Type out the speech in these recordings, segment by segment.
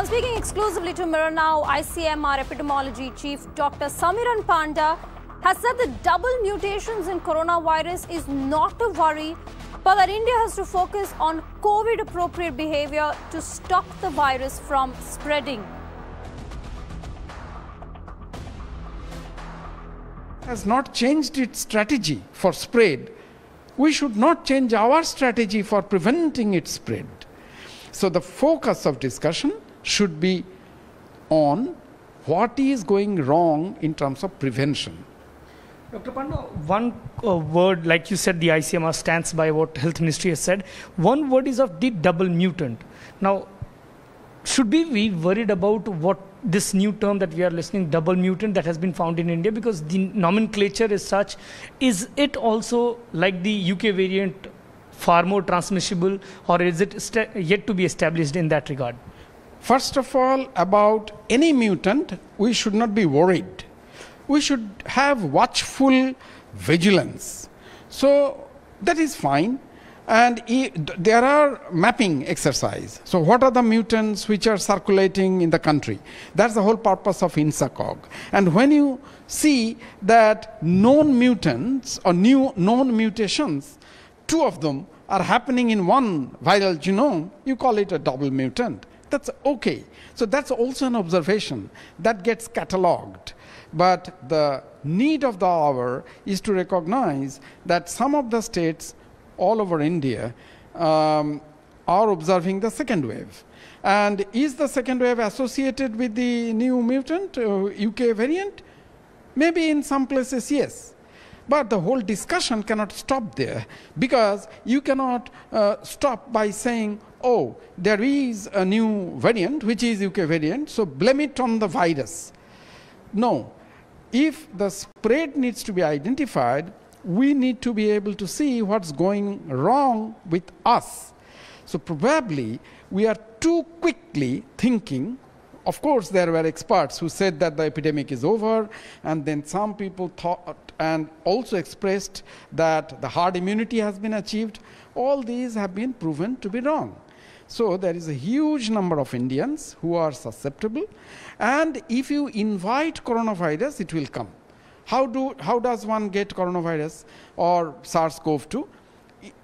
Well, speaking exclusively to Mirror Now, ICMR Epidemiology Chief Dr. Samiran Panda has said that double mutations in coronavirus is not a worry, but that India has to focus on COVID appropriate behavior to stop the virus from spreading. Has not changed its strategy for spread. We should not change our strategy for preventing its spread. So, the focus of discussion should be on what is going wrong in terms of prevention. Dr. Panda, one uh, word, like you said, the ICMR stands by what Health Ministry has said. One word is of the double mutant. Now, should we be worried about what this new term that we are listening, double mutant, that has been found in India? Because the nomenclature is such. Is it also like the UK variant far more transmissible, or is it yet to be established in that regard? First of all, about any mutant, we should not be worried. We should have watchful vigilance. So that is fine. And there are mapping exercise. So what are the mutants which are circulating in the country? That's the whole purpose of INSACOG. And when you see that known mutants or new known mutations, two of them are happening in one viral genome, you call it a double mutant. That's okay. So that's also an observation that gets cataloged. But the need of the hour is to recognize that some of the states all over India um, are observing the second wave. And is the second wave associated with the new mutant uh, UK variant? Maybe in some places, yes. But the whole discussion cannot stop there because you cannot uh, stop by saying, oh, there is a new variant, which is UK variant, so blame it on the virus. No, if the spread needs to be identified, we need to be able to see what's going wrong with us. So probably we are too quickly thinking of course there were experts who said that the epidemic is over and then some people thought and also expressed that the herd immunity has been achieved all these have been proven to be wrong so there is a huge number of Indians who are susceptible. And if you invite coronavirus, it will come. How, do, how does one get coronavirus or SARS-CoV-2?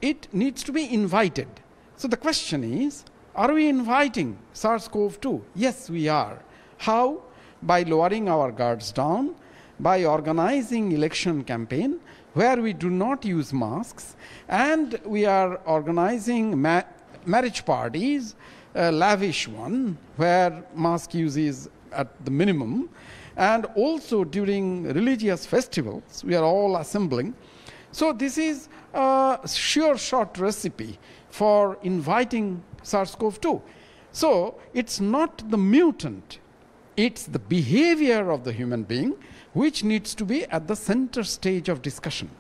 It needs to be invited. So the question is, are we inviting SARS-CoV-2? Yes, we are. How? By lowering our guards down, by organizing election campaign where we do not use masks, and we are organizing marriage parties, a lavish one, where mask use is at the minimum, and also during religious festivals, we are all assembling. So this is a sure shot recipe for inviting SARS-CoV-2. So it's not the mutant, it's the behavior of the human being which needs to be at the center stage of discussion.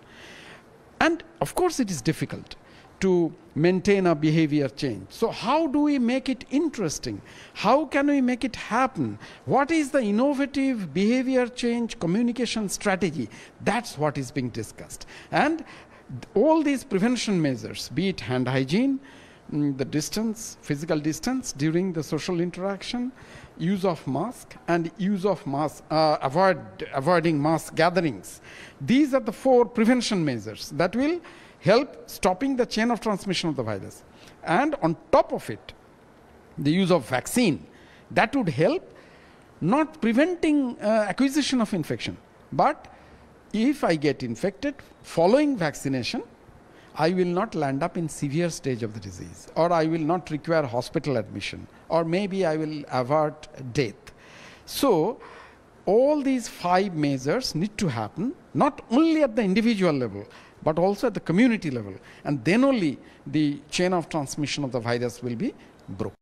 And of course it is difficult to maintain a behavior change. So, how do we make it interesting? How can we make it happen? What is the innovative behavior change communication strategy? That's what is being discussed. And all these prevention measures, be it hand hygiene, mm, the distance, physical distance during the social interaction, use of mask and use of mask, uh, avoid, avoiding mass gatherings. These are the four prevention measures that will help stopping the chain of transmission of the virus. And on top of it, the use of vaccine, that would help not preventing uh, acquisition of infection, but if I get infected following vaccination, I will not land up in severe stage of the disease or I will not require hospital admission or maybe I will avert death. So all these five measures need to happen not only at the individual level but also at the community level and then only the chain of transmission of the virus will be broken